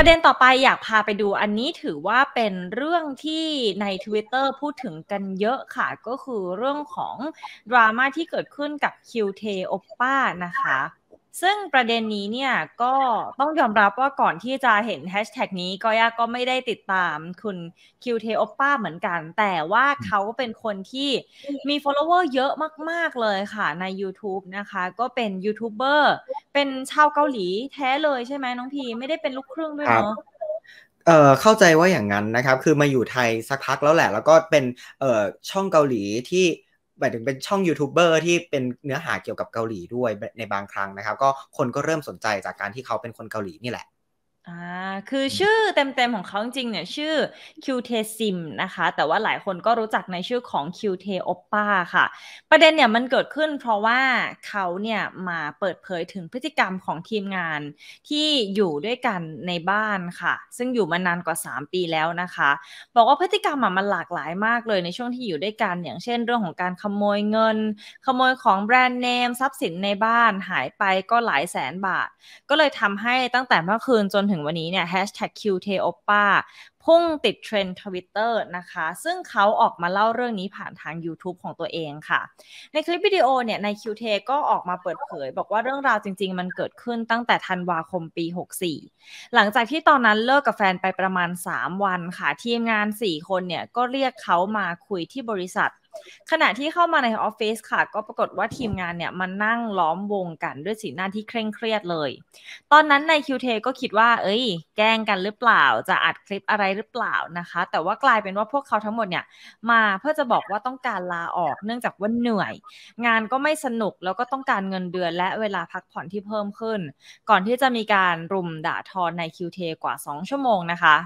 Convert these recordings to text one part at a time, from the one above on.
ประเด็นต่อไปอยากพาไปดูอันนี้ถือว่าเป็นเรื่องที่ใน Twitter พูดถึงกันเยอะค่ะ ก็คือเรื่องของดราม่าที่เกิดขึ้นกับคิวเทโอป้านะคะ ซึ่งประเด็นนี้เนี่ยก็ต้องยอมรับว่าก่อนที่จะเห็นแฮชแท็กนี้ก็ยาก็ไม่ได้ติดตามคุณคิวเทโอป้าเหมือนกัน แต่ว่าเขาเป็นคนที่มี follower เยอะมากๆเลยค่ะใน YouTube นะคะ ก็เป็นยูทูบเบอร์เป็นชาวเกาหลี แท้เลยใช่ไหมน้องพีไม่ได้เป็นลูกครึ่งด้วยเนาะ เอ่อเข้าใจว่าอย่างนั้นนะครับ คือมาอยู่ไทยสักพักแล้วแหละ แล้วก็เป็น เอ่อช่องเกาหลีที่หมายถึงเป็นช่องยูทูบเบอร์ที่เป็นเนื้อหาเกี่ยวกับเกาหลีด้วยในบางครั้งนะครับ ก็คนก็เริ่มสนใจจากการที่เขาเป็นคนเกาหลี นี่แหละอ่าคือชื่อเต็มๆของเขาจริงๆเนี่ยชื่อ QT Sim นะคะ แต่ว่าหลายคนก็รู้จักในชื่อของ QT Oppa ค่ะ ประเด็นเนี่ยมันเกิดขึ้นเพราะว่าเขาเนี่ยมาเปิดเผยถึงพฤติกรรมของทีมงานที่อยู่ด้วยกันในบ้านค่ะ ซึ่งอยู่มานานกว่า 3 ปีแล้วนะคะ บอกว่าพฤติกรรมมันหลากหลายมากเลยในช่วงที่อยู่ด้วยกันอย่างเช่นเรื่องของการขโมยเงิน ขโมยของแบรนด์เนมทรัพย์สินในบ้านหายไปก็หลายแสนบาท ก็เลยทำให้ตั้งแต่เมื่อคืนจนถึงถึงวันนี้เนี่ย hashtag q t o p a พุ่งติดเทรนด์ทวิตเตอร์นะคะ ซึ่งเขาออกมาเล่าเรื่องนี้ผ่านทาง YouTube ของตัวเองค่ะ ในคลิปวิดีโอเนี่ย ในคิวเทก็ออกมาเปิดเผย บอกว่าเรื่องราวจริงๆมันเกิดขึ้นตั้งแต่ธันวาคมปี 64 หลังจากที่ตอนนั้นเลิกกับแฟนไปประมาณ 3 วันค่ะ ทีมงาน 4 คนเนี่ยก็เรียกเขามาคุยที่บริษัทขณะที่เข้ามาในออฟฟิศค่ะ ก็ปรากฏว่าทีมงานเนี่ยมานั่งล้อมวงกันด้วยสีหน้าที่เคร่งเครียดเลย ตอนนั้นในคิวเทก็คิดว่า เอ้ย แกล้งกันหรือเปล่า จะอัดคลิปอะไรหรือเปล่านะคะ แต่ว่ากลายเป็นว่าพวกเขาทั้งหมดเนี่ยมาเพื่อจะบอกว่าต้องการลาออกเนื่องจากว่าเหนื่อย งานก็ไม่สนุกแล้วก็ต้องการเงินเดือนและเวลาพักผ่อนที่เพิ่มขึ้น ก่อนที่จะมีการรุมด่าทอนในคิวเทกว่า 2 ชั่วโมงนะคะ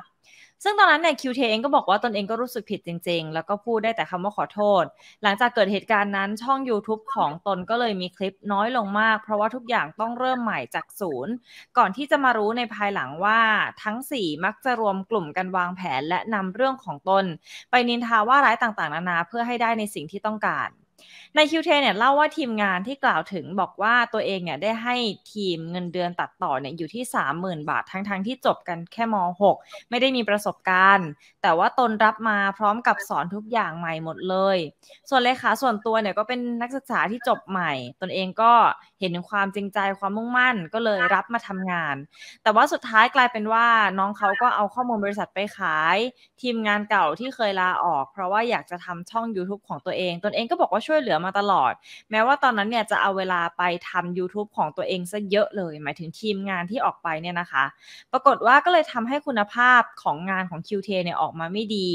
ซึ่งตอนนั้นเนี่ยคิวเทเองก็บอกว่าตนเองก็รู้สึกผิดจริงๆ แล้วก็พูดได้แต่คำว่าขอโทษ หลังจากเกิดเหตุการณ์นั้นช่อง YouTube ของตนก็เลยมีคลิปน้อยลงมากเพราะว่าทุกอย่างต้องเริ่มใหม่จากศูนย์ ก่อนที่จะมารู้ในภายหลังว่าทั้ง 4 มักจะรวมกลุ่มกันวางแผนและนำเรื่องของตน ไปนินทาว่าร้ายต่างๆ นานาเพื่อให้ได้ในสิ่งที่ต้องการใน Q10 เนี่ยเล่าว่าทีมงานที่กล่าวถึงบอกว่าตัวเองเนี่ยได้ให้ทีมเงินเดือนตัดต่อเนี่ยอยู่ที่ 30,000 บาททั้งๆทที่จบกันแค่ม .6 ไม่ได้มีประสบการณ์ แต่ว่าตนรับมาพร้อมกับสอนทุกอย่างใหม่หมดเลย ส่วนเลขาส่วนตัวเนี่ยก็เป็นนักศึกษาที่จบใหม่ ตนเองก็เห็นความจริงใจความมุ่งมั่นก็เลยรับมาทำงาน แต่ว่าสุดท้ายกลายเป็นว่า น้องเขาก็เอาข้อมูลบริษัทไปขาย ทีมงานเก่าที่เคยลาออก เพราะว่าอยากจะทำช่อง YouTube ของตัวเองตนเองก็บอกว่าช่วช่วยเหลือมาตลอด แม้ว่าตอนนั้นเนี่ย จะเอาเวลาไปทำ YouTube ของตัวเองซะเยอะเลย หมายถึงทีมงานที่ออกไปเนี่ยนะคะ ปรากฏว่าก็เลยทำให้คุณภาพของงานของ QT เนี่ยออกมาไม่ดี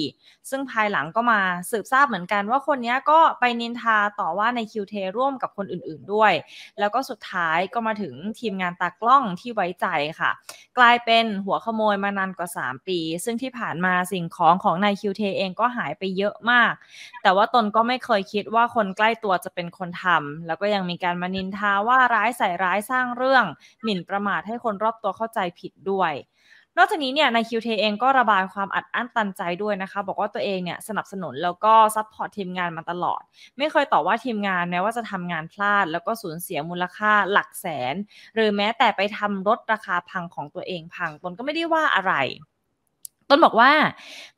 ซึ่งภายหลังก็มาสืบทราบเหมือนกันว่าคนนี้ก็ไปนินทาต่อว่าใน QT ร่วมกับคนอื่นๆด้วย แล้วก็สุดท้ายก็มาถึงทีมงานตากล้องที่ไว้ใจค่ะ กลายเป็นหัวขโมยมานานกว่า 3 ปี ซึ่งที่ผ่านมาสิ่งของของนาย QT เองก็หายไปเยอะมาก แต่ว่าตนก็ไม่เคยคิดว่าคนนใกล้ตัวจะเป็นคนทำ แล้วก็ยังมีการมานินทาว่าร้ายใส่ร้ายสร้างเรื่อง หมิ่นประมาทให้คนรอบตัวเข้าใจผิดด้วย นอกจากนี้เนี่ยนายคิวเทเองก็ระบายความอัดอั้นตันใจด้วยนะคะ บอกว่าตัวเองเนี่ยสนับสนุนแล้วก็ซัพพอร์ตทีมงานมาตลอด ไม่เคยต่อว่าทีมงานแม้ว่าจะทำงานพลาดแล้วก็สูญเสียมูลค่าหลักแสน หรือแม้แต่ไปทำรถราคาพังของตัวเองพังตนก็ไม่ได้ว่าอะไรต้นบอกว่า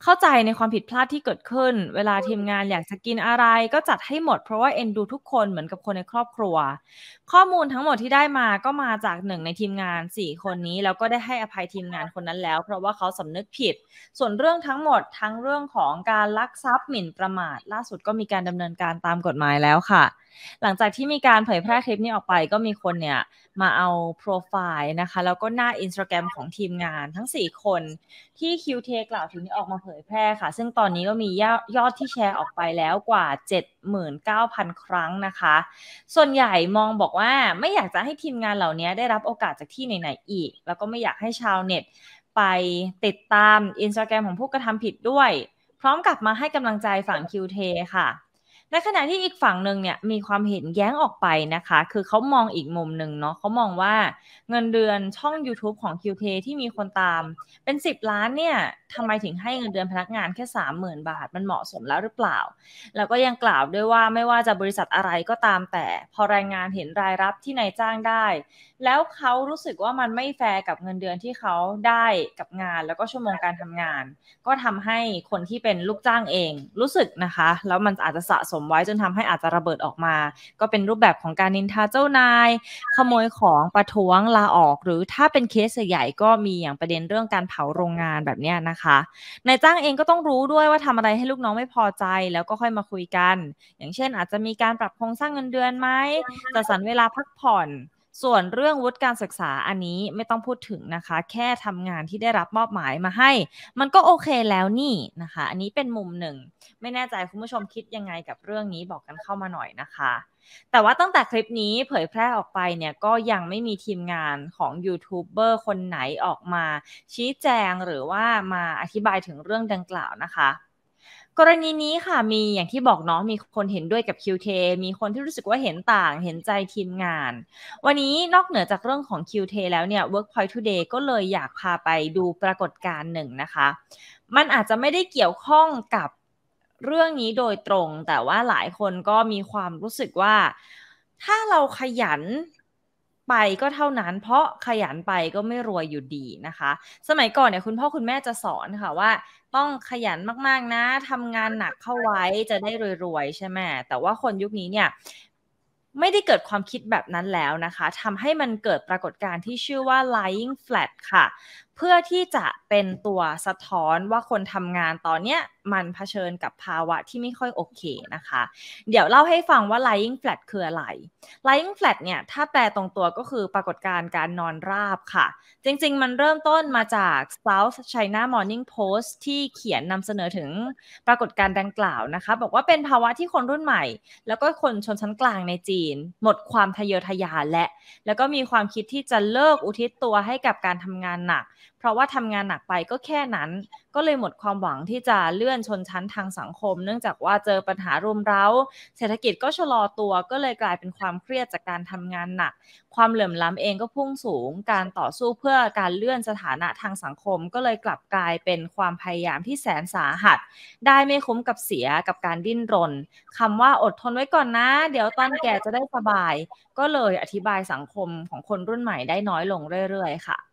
เข้าใจในความผิดพลาดที่เกิดขึ้น เวลาทีมงานอยากจะกินอะไรก็จัดให้หมดเพราะว่า เอ็นดูทุกคนเหมือนกับคนในครอบครัว ข้อมูลทั้งหมดที่ได้มาก็มาจากหนึ่งในทีมงาน 4 คนนี้ แล้วก็ได้ให้อภัยทีมงานคนนั้นแล้ว เพราะว่าเขาสำนึกผิด ส่วนเรื่องทั้งหมดทั้งเรื่องของการลักทรัพย์หมิ่นประมาท ล่าสุดก็มีการดำเนินการตามกฎหมายแล้วค่ะ หลังจากที่มีการเผยแพร่คลิปนี้ออกไปก็มีคนเนี่ยมาเอาโปรไฟล์นะคะแล้วก็หน้าอินสตาแกรมของทีมงานทั้ง 4 คนที่คิวเทกล่าวถึงนี้ออกมาเผยแพร่ค่ะ ซึ่งตอนนี้ก็มียยอดที่แชร์ออกไปแล้วกว่า 79,000 ครั้งนะคะ ส่วนใหญ่มองบอกว่าไม่อยากจะให้ทีมงานเหล่านี้ได้รับโอกาสจากที่ไหนๆอีก แล้วก็ไม่อยากให้ชาวเน็ตไปติดตามอินสตาแกรมของผู้กระทำผิดด้วย พร้อมกลับมาให้กำลังใจฝั่งคิวเทค่ะในขณะที่อีกฝั่งหนึ่งเนี่ยมีความเห็นแย้งออกไปนะคะ คือเขามองอีกมุมหนึ่งเนาะเขามองว่าเงินเดือนช่อง YouTube ของ QT ที่มีคนตามเป็น 10 ล้านเนี่ยทำไมถึงให้เงินเดือนพนักงานแค่ 30,000 บาทมันเหมาะสมแล้วหรือเปล่า แล้วก็ยังกล่าวด้วยว่าไม่ว่าจะบริษัทอะไรก็ตามแต่ พอแรงงานเห็นรายรับที่นายจ้างได้ แล้วเขารู้สึกว่ามันไม่แฟร์กับเงินเดือนที่เขาได้กับงานแล้วก็ชั่วโมงการทำงาน ก็ทำให้คนที่เป็นลูกจ้างเอง รู้สึกนะคะแล้วมันอาจจะสะสมมไว้จนทำให้อาจจะระเบิดออกมา ก็เป็นรูปแบบของการนินทาเจ้านาย ขโมยของประท้วงลาออก หรือถ้าเป็นเคสใหญ่ก็มีอย่างประเด็นเรื่องการเผาโรงงานแบบนี้นะคะ นายจ้างเองก็ต้องรู้ด้วยว่าทำอะไรให้ลูกน้องไม่พอใจแล้วก็ค่อยมาคุยกัน อย่างเช่น อาจจะมีการปรับโครงสร้างเงินเดือนไหมจัดสรรเวลาพักผ่อนส่วนเรื่องวุฒิการศึกษาอันนี้ไม่ต้องพูดถึงนะคะ แค่ทำงานที่ได้รับมอบหมายมาให้ มันก็โอเคแล้วนี่นะคะ อันนี้เป็นมุมหนึ่ง ไม่แน่ใจคุณผู้ชมคิดยังไงกับเรื่องนี้บอกกันเข้ามาหน่อยนะคะ แต่ว่าตั้งแต่คลิปนี้เผยแพร่ออกไปเนี่ยก็ยังไม่มีทีมงานของยูทูบเบอร์คนไหนออกมา ชี้แจงหรือว่ามาอธิบายถึงเรื่องดังกล่าวนะคะกรณีนี้ค่ะมีอย่างที่บอกเนาะมีคนเห็นด้วยกับ q t มีคนที่รู้สึกว่าเห็นต่างเห็นใจทีมงาน วันนี้นอกเหนือจากเรื่องของ q t แล้วเนี่ย Workpoint Today ก็เลยอยากพาไปดูปรากฏการณ์หนึ่งนะคะ มันอาจจะไม่ได้เกี่ยวข้องกับเรื่องนี้โดยตรงแต่ว่าหลายคนก็มีความรู้สึกว่าถ้าเราขยันไปก็เท่านั้นเพราะขยันไปก็ไม่รวยอยู่ดีนะคะ สมัยก่อนเนี่ยคุณพ่อคุณแม่จะสอนค่ะว่าต้องขยันมากๆนะทำงานหนักเข้าไว้จะได้รวยๆใช่ไหมแต่ว่าคนยุคนี้เนี่ยไม่ได้เกิดความคิดแบบนั้นแล้วนะคะทำให้มันเกิดปรากฏการณ์ที่ชื่อว่า lying flat ค่ะเพื่อที่จะเป็นตัวสะท้อนว่าคนทำงานตอนเนี้ยมันเผชิญกับภาวะที่ไม่ค่อยโอเคนะคะ เดี๋ยวเล่าให้ฟังว่า lying flat คืออะไร lying flat เนี่ย ถ้าแปลตรงตัวก็คือปรากฏการณ์การนอนราบค่ะ จริงๆ มันเริ่มต้นมาจาก South China Morning Post ที่เขียนนำเสนอถึงปรากฏการณ์ดังกล่าวนะคะ บอกว่าเป็นภาวะที่คนรุ่นใหม่ แล้วก็คนชนชั้นกลางในจีน หมดความทะเยอทะยานและ แล้วก็มีความคิดที่จะเลิกอุทิศตัวให้กับการทำงานหนักเพราะว่าทำงานหนักไปก็แค่นั้น ก็เลยหมดความหวังที่จะเลื่อนชนชั้นทางสังคม เนื่องจากว่าเจอปัญหารุมเร้าเศรษฐกิจก็ชะลอตัวก็เลยกลายเป็นความเครียดจากการทำงานหนัก ความเหลื่อมล้าเองก็พุ่งสูงการต่อสู้เพื่อการเลื่อนสถานะทางสังคม ก็เลยกลับกลายเป็นความพยายามที่แสนสาหัส ได้ไม่คุ้มกับเสียกับการดิ้นรน คำว่าอดทนไว้ก่อนนะ เดี๋ยวตอนแก่จะได้สบาย ก็เลยอธิบายสังคมของคนรุ่นใหม่ได้น้อยลงเรื่อย ๆ ค่ะ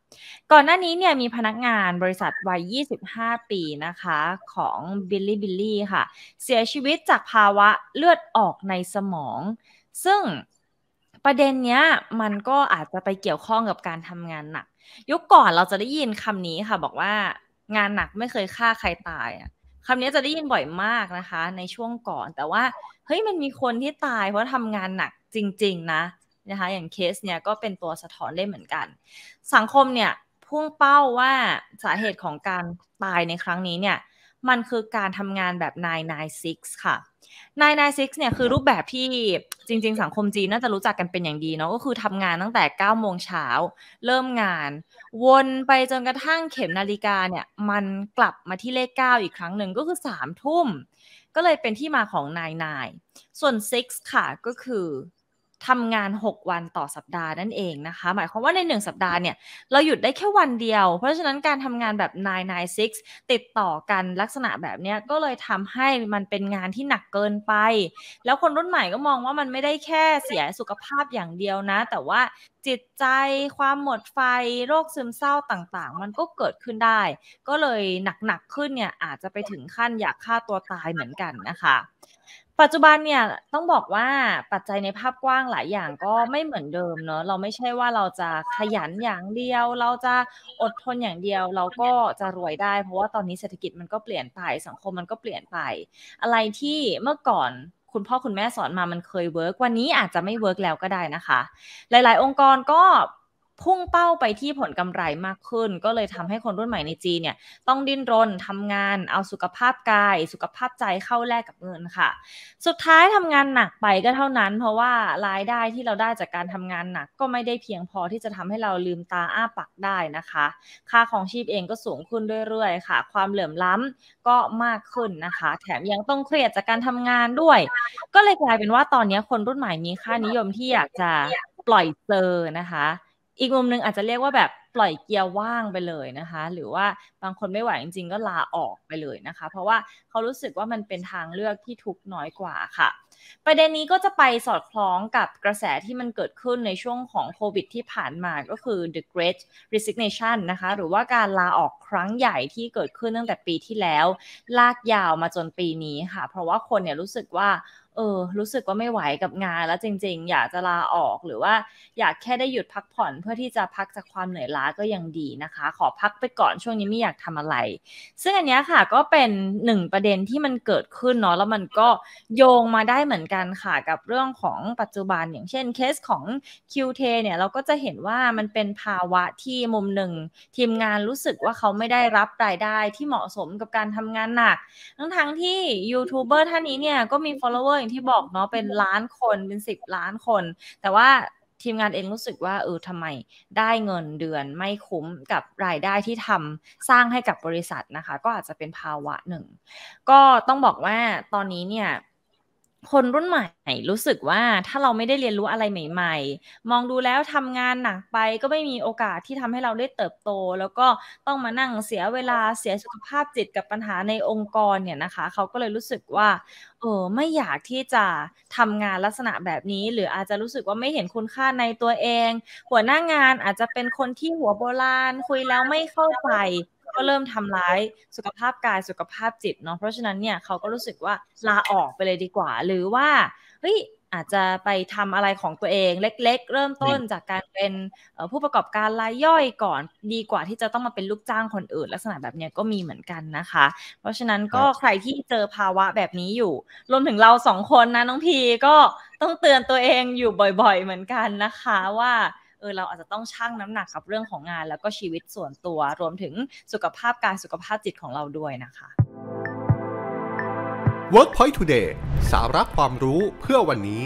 ก่อนหน้านี้เนี่ยมีพนักงานบริษัทวัย 25 ปีนะคะ ของบิลลี่บิลลี่ค่ะ เสียชีวิตจากภาวะเลือดออกในสมอง ซึ่งประเด็นเนี้ยมันก็อาจจะไปเกี่ยวข้องกับการทำงานหนัก ยุคก่อนเราจะได้ยินคำนี้ค่ะบอกว่างานหนักไม่เคยฆ่าใครตายคำนี้จะได้ยินบ่อยมากนะคะในช่วงก่อนแต่ว่าเฮ้ยมันมีคนที่ตายเพราะทำงานหนักจริงๆนะนะคะอย่างเคสเนี่ยก็เป็นตัวสะท้อนได้เหมือนกัน สังคมเนี่ยพุ่งเป้าว่าสาเหตุของการตายในครั้งนี้เนี่ย มันคือการทำงานแบบ 996 ค่ะ 996 เนี่ยคือรูปแบบที่จริงๆสังคมจีนน่าจะรู้จักกันเป็นอย่างดีเนาะก็คือทำงานตั้งแต่9โมงเช้าเริ่มงาน วนไปจนกระทั่งเข็มนาฬิกาเนี่ยมันกลับมาที่เลข 9 อีกครั้งหนึ่งก็คือ3ทุ่มก็เลยเป็นที่มาของ99ส่วน 6 ค่ะก็คือทำงาน 6 วันต่อสัปดาห์นั่นเองนะคะ หมายความว่าใน 1 สัปดาห์เนี่ย เราหยุดได้แค่วันเดียว เพราะฉะนั้นการทำงานแบบ 996 ติดต่อกันลักษณะแบบนี้ก็เลยทำให้มันเป็นงานที่หนักเกินไป แล้วคนรุ่นใหม่ก็มองว่ามันไม่ได้แค่เสียสุขภาพอย่างเดียวนะ แต่ว่าจิตใจความหมดไฟโรคซึมเศร้าต่างๆ มันก็เกิดขึ้นได้ ก็เลยหนักๆขึ้นเนี่ยอาจจะไปถึงขั้นอยากฆ่าตัวตายเหมือนกันนะคะปัจจุบันเนี่ยต้องบอกว่าปัจจัยในภาพกว้างหลายอย่างก็ไม่เหมือนเดิมเนอะเราไม่ใช่ว่าเราจะขยันอย่างเดียวเราจะอดทนอย่างเดียวเราก็จะรวยได้ เพราะว่าตอนนี้เศรษฐกิจมันก็เปลี่ยนไปสังคมมันก็เปลี่ยนไป อะไรที่เมื่อก่อนคุณพ่อคุณแม่สอนมามันเคยเวิร์กวันนี้อาจจะไม่เวิร์กแล้วก็ได้นะคะหลาย ๆ องค์กรก็พุ่งเป้าไปที่ผลกำไรมากขึ้น ก็เลยทำให้คนรุ่นใหม่ในจีนเนี่ย ต้องดิ้นรนทำงานเอาสุขภาพกาย สุขภาพใจเข้าแลกกับเงินค่ะ สุดท้ายทำงานหนักไปก็เท่านั้น เพราะว่า รายได้ที่เราได้จากการทำงานหนัก ก็ไม่ได้เพียงพอที่จะทำให้เราลืมตาอ้าปากได้นะคะ ค่าของชีพเองก็สูงขึ้นเรื่อยๆค่ะ ความเหลื่อมล้ำก็มากขึ้นนะคะ แถมยังต้องเครียดจากการทำงานด้วย ก็เลยกลายเป็นว่าตอนนี้คนรุ่นใหม่มีค่านิยมที่อยากจะปล่อยเซอร์นะคะอีกมุมหนึ่งอาจจะเรียกว่าแบบปล่อยเกียร์ว่างไปเลยนะคะ หรือว่าบางคนไม่ไหวจริงๆ ก็ลาออกไปเลยนะคะ เพราะว่าเขารู้สึกว่ามันเป็นทางเลือกที่ทุกน้อยกว่าค่ะประเด็นนี้ก็จะไปสอดคล้องกับกระแสที่มันเกิดขึ้นในช่วงของโควิดที่ผ่านมาก็คือ the great resignation นะคะ หรือว่าการลาออกครั้งใหญ่ที่เกิดขึ้นตั้งแต่ปีที่แล้ว ลากยาวมาจนปีนี้ค่ะเพราะว่าคนเนี่ยรู้สึกว่าเออ รู้สึกว่าไม่ไหวกับงาน แล้วจริงๆ อยากจะลาออกหรือว่าอยากแค่ได้หยุดพักผ่อนเพื่อที่จะพักจากความเหนื่อยล้าก็ยังดีนะคะ ขอพักไปก่อนช่วงนี้ไม่อยากทำอะไร ซึ่งอันนี้ค่ะก็เป็นหนึ่งประเด็นที่มันเกิดขึ้นเนาะแล้วมันก็โยงมาได้เหมือนกันค่ะกับเรื่องของปัจจุบัน อย่างเช่นเคสของ q วเนี่ยเราก็จะเห็นว่ามันเป็นภาวะที่มุมหนึ่งทีมงานรู้สึกว่าเขาไม่ได้รับรายได้ที่เหมาะสมกับการทำงานหนัก ทั้งทั้งที่ยูทูบเบอร์ท่านนี้เนี่ยก็มี follower างที่บอกเนาะเป็นล้านคนเป็นสิบล้านคน แต่ว่าทีมงานเองรู้สึกว่าเออทำไมได้เงินเดือนไม่คุ้มกับรายได้ที่ทำสร้างให้กับบริษัทนะคะ ก็อาจจะเป็นภาวะหนึ่ง ก็ต้องบอกว่าตอนนี้เนี่ยคนรุ่นใหม่รู้สึกว่าถ้าเราไม่ได้เรียนรู้อะไรใหม่ ๆ มองดูแล้วทำงานหนักไปก็ไม่มีโอกาสที่ทำให้เราได้เติบโต แล้วก็ต้องมานั่งเสียเวลาเสียสุขภาพจิตกับปัญหาในองค์กรเนี่ยนะคะ เขาก็เลยรู้สึกว่าเออไม่อยากที่จะทำงานลักษณะแบบนี้ หรืออาจจะรู้สึกว่าไม่เห็นคุณค่าในตัวเอง หัวหน้างานอาจจะเป็นคนที่หัวโบราณ คุยแล้วไม่เข้าใจก็เริ่มทำร้ายสุขภาพกายสุขภาพจิตเนาะเพราะฉะนั้นเนี่ยเขาก็รู้สึกว่าลาออกไปเลยดีกว่า หรือว่าเฮ้ยอาจจะไปทำอะไรของตัวเองเล็ก ๆ เริ่มต้นจากการเป็นผู้ประกอบการรายย่อยก่อน ดีกว่าที่จะต้องมาเป็นลูกจ้างคนอื่น ลักษณะแบบนี้ก็มีเหมือนกันนะคะ เพราะฉะนั้นก็ใครที่เจอภาวะแบบนี้อยู่ รวมถึงเราสองคนนะน้องพีก็ต้องเตือนตัวเองอยู่บ่อยๆเหมือนกันนะคะว่าอเราอาจจะต้องชั่งน้ำหนักกับเรื่องของงาน แล้วก็ชีวิตส่วนตัว รวมถึงสุขภาพกายสุขภาพจิตของเราด้วยนะคะ Workpoint Today สาระความรู้เพื่อวันนี้